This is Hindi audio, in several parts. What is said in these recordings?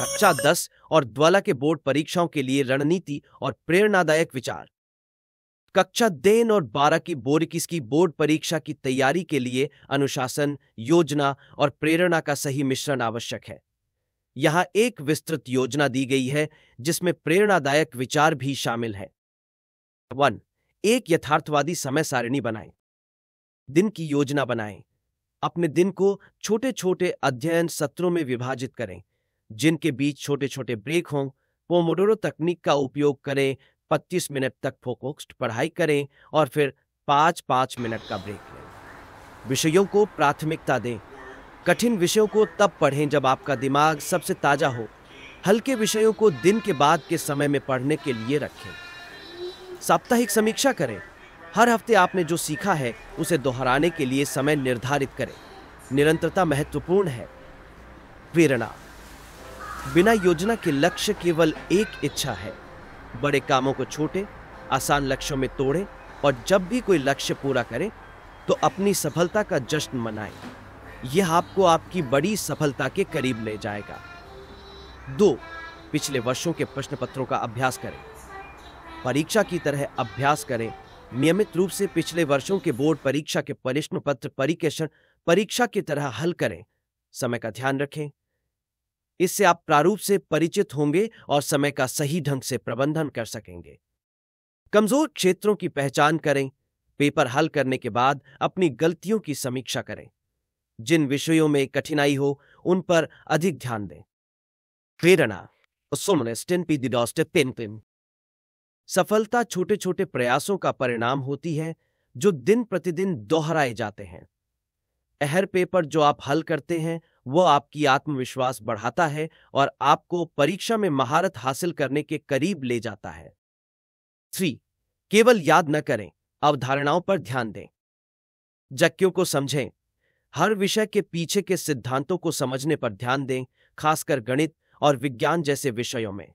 कक्षा दस और द्वाला के बोर्ड परीक्षाओं के लिए रणनीति और प्रेरणादायक विचार कक्षा देन और बारह की इक्कीस की बोर्ड परीक्षा की तैयारी के लिए अनुशासन योजना और प्रेरणा का सही मिश्रण आवश्यक है यहां एक विस्तृत योजना दी गई है जिसमें प्रेरणादायक विचार भी शामिल है वन एक यथार्थवादी समय सारिणी बनाएं दिन की योजना बनाएं अपने दिन को छोटे छोटे अध्ययन सत्रों में विभाजित करें जिनके बीच छोटे छोटे ब्रेक हों पोमोडोरो तकनीक का उपयोग करें 25 मिनट तक फोकस्ड पढ़ाई करें और फिर पाँच पाँच मिनट का ब्रेक लें विषयों को प्राथमिकता दें कठिन विषयों को तब पढ़ें जब आपका दिमाग सबसे ताज़ा हो हल्के विषयों को दिन के बाद के समय में पढ़ने के लिए रखें साप्ताहिक समीक्षा करें हर हफ्ते आपने जो सीखा है उसे दोहराने के लिए समय निर्धारित करें निरंतरता महत्वपूर्ण है प्रेरणा बिना योजना के लक्ष्य केवल एक इच्छा है बड़े कामों को छोटे आसान लक्ष्यों में तोड़ें और जब भी कोई लक्ष्य पूरा करें तो अपनी सफलता का जश्न मनाएं यह आपको आपकी बड़ी सफलता के करीब ले जाएगा दो पिछले वर्षों के प्रश्न पत्रों का अभ्यास करें परीक्षा की तरह अभ्यास करें नियमित रूप से पिछले वर्षों के बोर्ड परीक्षा के प्रश्न पत्र परीक्षण परीक्षा की तरह हल करें समय का ध्यान रखें इससे आप प्रारूप से परिचित होंगे और समय का सही ढंग से प्रबंधन कर सकेंगे कमजोर क्षेत्रों की पहचान करें पेपर हल करने के बाद अपनी गलतियों की समीक्षा करें जिन विषयों में कठिनाई हो उन पर अधिक ध्यान दें प्रेरणा स्टेन पी दिन पिन सफलता छोटे छोटे प्रयासों का परिणाम होती है जो दिन प्रतिदिन दोहराए जाते हैं अहर पेपर जो आप हल करते हैं वह आपकी आत्मविश्वास बढ़ाता है और आपको परीक्षा में महारत हासिल करने के करीब ले जाता है थ्री केवल याद न करें अवधारणाओं पर ध्यान दें जक्यों को समझें हर विषय के पीछे के सिद्धांतों को समझने पर ध्यान दें खासकर गणित और विज्ञान जैसे विषयों में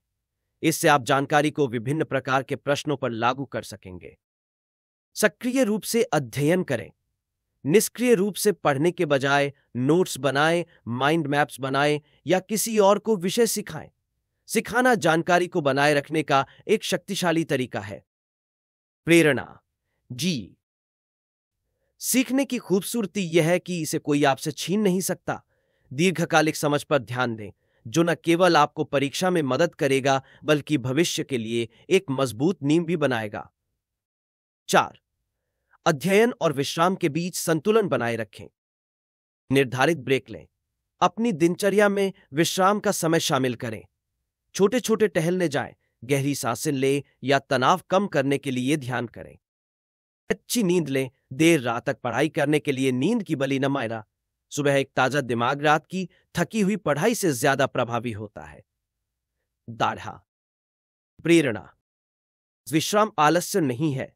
इससे आप जानकारी को विभिन्न प्रकार के प्रश्नों पर लागू कर सकेंगे सक्रिय रूप से अध्ययन करें निष्क्रिय रूप से पढ़ने के बजाय नोट्स बनाएं माइंड मैप्स बनाएं या किसी और को विषय सिखाएं सिखाना जानकारी को बनाए रखने का एक शक्तिशाली तरीका है प्रेरणा जी सीखने की खूबसूरती यह है कि इसे कोई आपसे छीन नहीं सकता दीर्घकालिक समझ पर ध्यान दें जो न केवल आपको परीक्षा में मदद करेगा बल्कि भविष्य के लिए एक मजबूत नींव भी बनाएगा चार अध्ययन और विश्राम के बीच संतुलन बनाए रखें निर्धारित ब्रेक लें अपनी दिनचर्या में विश्राम का समय शामिल करें छोटे छोटे टहलने जाएं, गहरी सांसें लें या तनाव कम करने के लिए ध्यान करें अच्छी नींद लें देर रात तक पढ़ाई करने के लिए नींद की बली न मायना सुबह एक ताजा दिमाग रात की थकी हुई पढ़ाई से ज्यादा प्रभावी होता है दाढ़ा प्रेरणा विश्राम आलस्य नहीं है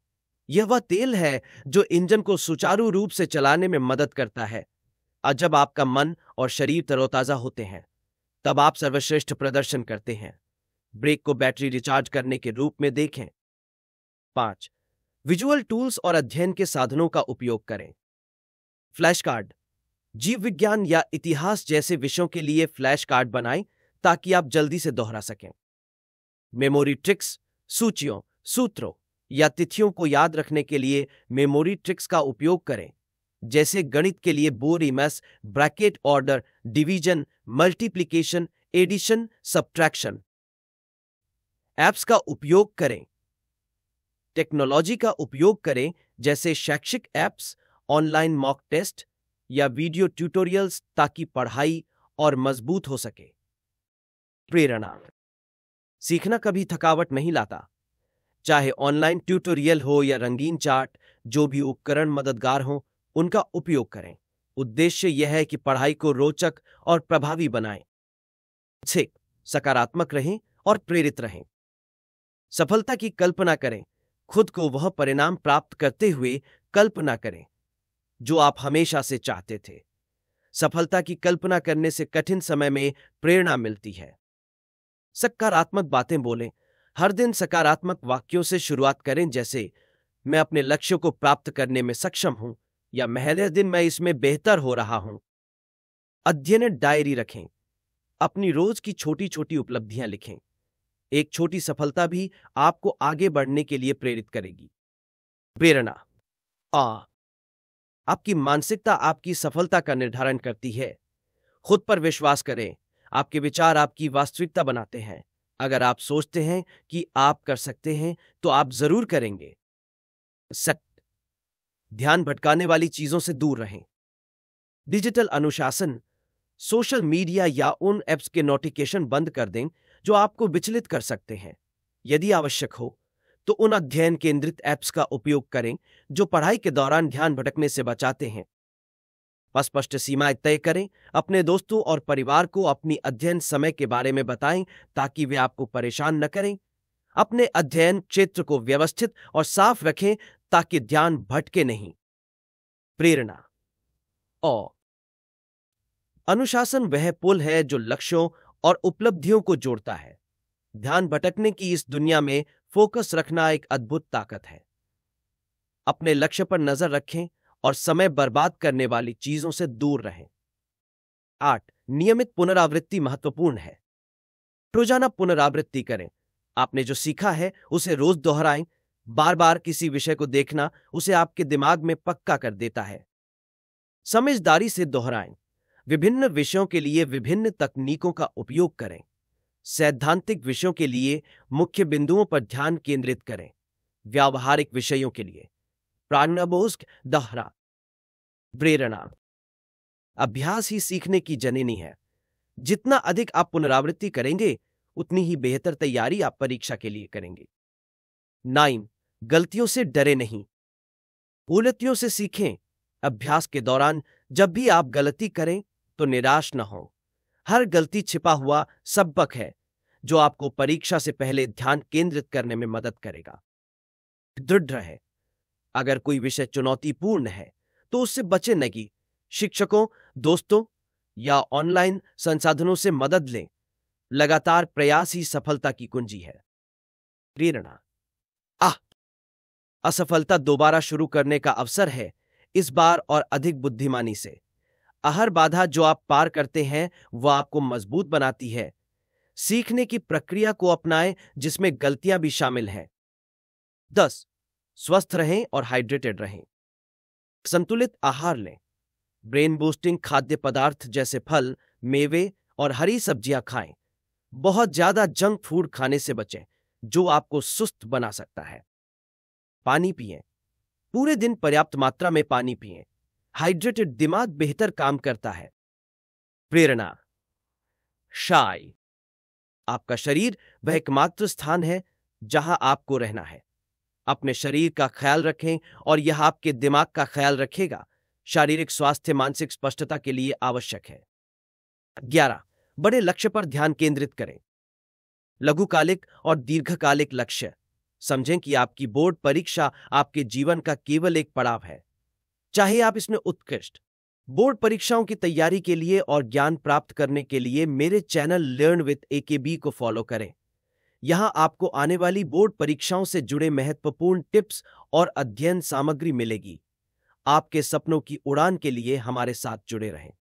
यह वह तेल है जो इंजन को सुचारू रूप से चलाने में मदद करता है और जब आपका मन और शरीर तरोताजा होते हैं तब आप सर्वश्रेष्ठ प्रदर्शन करते हैं ब्रेक को बैटरी रिचार्ज करने के रूप में देखें पांच विजुअल टूल्स और अध्ययन के साधनों का उपयोग करें फ्लैश कार्ड जीव विज्ञान या इतिहास जैसे विषयों के लिए फ्लैश कार्ड बनाएं ताकि आप जल्दी से दोहरा सकें मेमोरी ट्रिक्स सूचियों सूत्रों या तिथियों को याद रखने के लिए मेमोरी ट्रिक्स का उपयोग करें जैसे गणित के लिए इमेस bracket order division multiplication addition subtraction apps का उपयोग करें टेक्नोलॉजी का उपयोग करें जैसे शैक्षिक ऐप्स ऑनलाइन मॉक टेस्ट या वीडियो ट्यूटोरियल्स ताकि पढ़ाई और मजबूत हो सके प्रेरणा सीखना कभी थकावट नहीं लाता चाहे ऑनलाइन ट्यूटोरियल हो या रंगीन चार्ट जो भी उपकरण मददगार हो उनका उपयोग करें उद्देश्य यह है कि पढ़ाई को रोचक और प्रभावी बनाएं से सकारात्मक रहें और प्रेरित रहें सफलता की कल्पना करें खुद को वह परिणाम प्राप्त करते हुए कल्पना करें जो आप हमेशा से चाहते थे सफलता की कल्पना करने से कठिन समय में प्रेरणा मिलती है सकारात्मक बातें बोलें हर दिन सकारात्मक वाक्यों से शुरुआत करें जैसे मैं अपने लक्ष्य को प्राप्त करने में सक्षम हूं या महले दिन मैं इसमें बेहतर हो रहा हूं अध्ययन डायरी रखें अपनी रोज की छोटी छोटी उपलब्धियां लिखें एक छोटी सफलता भी आपको आगे बढ़ने के लिए प्रेरित करेगी प्रेरणा आ आपकी मानसिकता आपकी सफलता का निर्धारण करती है खुद पर विश्वास करें आपके विचार आपकी वास्तविकता बनाते हैं अगर आप सोचते हैं कि आप कर सकते हैं तो आप जरूर करेंगे सत्य ध्यान भटकाने वाली चीजों से दूर रहें डिजिटल अनुशासन सोशल मीडिया या उन एप्स के नोटिफिकेशन बंद कर दें जो आपको विचलित कर सकते हैं यदि आवश्यक हो तो उन अध्ययन केंद्रित ऐप्स का उपयोग करें जो पढ़ाई के दौरान ध्यान भटकने से बचाते हैं स्पष्ट सीमाएं तय करें अपने दोस्तों और परिवार को अपनी अध्ययन समय के बारे में बताएं ताकि वे आपको परेशान न करें अपने अध्ययन क्षेत्र को व्यवस्थित और साफ रखें ताकि ध्यान भटके नहीं प्रेरणा और अनुशासन वह पुल है जो लक्ष्यों और उपलब्धियों को जोड़ता है ध्यान भटकने की इस दुनिया में फोकस रखना एक अद्भुत ताकत है अपने लक्ष्य पर नजर रखें और समय बर्बाद करने वाली चीजों से दूर रहें आठ नियमित पुनरावृत्ति महत्वपूर्ण है रोजाना पुनरावृत्ति करें आपने जो सीखा है उसे रोज दोहराएं बार बार किसी विषय को देखना उसे आपके दिमाग में पक्का कर देता है समझदारी से दोहराएं विभिन्न विषयों के लिए विभिन्न तकनीकों का उपयोग करें सैद्धांतिक विषयों के लिए मुख्य बिंदुओं पर ध्यान केंद्रित करें व्यावहारिक विषयों के लिए प्राणबोस्क दहरा प्रेरणा अभ्यास ही सीखने की जननी है जितना अधिक आप पुनरावृत्ति करेंगे उतनी ही बेहतर तैयारी आप परीक्षा के लिए करेंगे नाइम गलतियों से डरे नहीं उलतियों से सीखें अभ्यास के दौरान जब भी आप गलती करें तो निराश न हो हर गलती छिपा हुआ सबक है जो आपको परीक्षा से पहले ध्यान केंद्रित करने में मदद करेगा दृढ़ रहे अगर कोई विषय चुनौतीपूर्ण है तो उससे बचे नहीं शिक्षकों दोस्तों या ऑनलाइन संसाधनों से मदद लें लगातार प्रयास ही सफलता की कुंजी है प्रेरणा आह असफलता दोबारा शुरू करने का अवसर है इस बार और अधिक बुद्धिमानी से हर बाधा जो आप पार करते हैं वह आपको मजबूत बनाती है सीखने की प्रक्रिया को अपनाएं जिसमें गलतियां भी शामिल हैं दस स्वस्थ रहें और हाइड्रेटेड रहें संतुलित आहार लें ब्रेन बूस्टिंग खाद्य पदार्थ जैसे फल मेवे और हरी सब्जियां खाएं बहुत ज्यादा जंक फूड खाने से बचें जो आपको सुस्त बना सकता है पानी पिए पूरे दिन पर्याप्त मात्रा में पानी पिएं हाइड्रेटेड दिमाग बेहतर काम करता है प्रेरणा शाय आपका शरीर वह एकमात्र स्थान है जहां आपको रहना है अपने शरीर का ख्याल रखें और यह आपके दिमाग का ख्याल रखेगा शारीरिक स्वास्थ्य मानसिक स्पष्टता के लिए आवश्यक है ग्यारह बड़े लक्ष्य पर ध्यान केंद्रित करें लघुकालिक और दीर्घकालिक लक्ष्य समझें कि आपकी बोर्ड परीक्षा आपके जीवन का केवल एक पड़ाव है चाहे आप इसमें उत्कृष्ट बोर्ड परीक्षाओं की तैयारी के लिए और ज्ञान प्राप्त करने के लिए मेरे चैनल लर्न विथ ए को फॉलो करें यहां आपको आने वाली बोर्ड परीक्षाओं से जुड़े महत्वपूर्ण टिप्स और अध्ययन सामग्री मिलेगी आपके सपनों की उड़ान के लिए हमारे साथ जुड़े रहें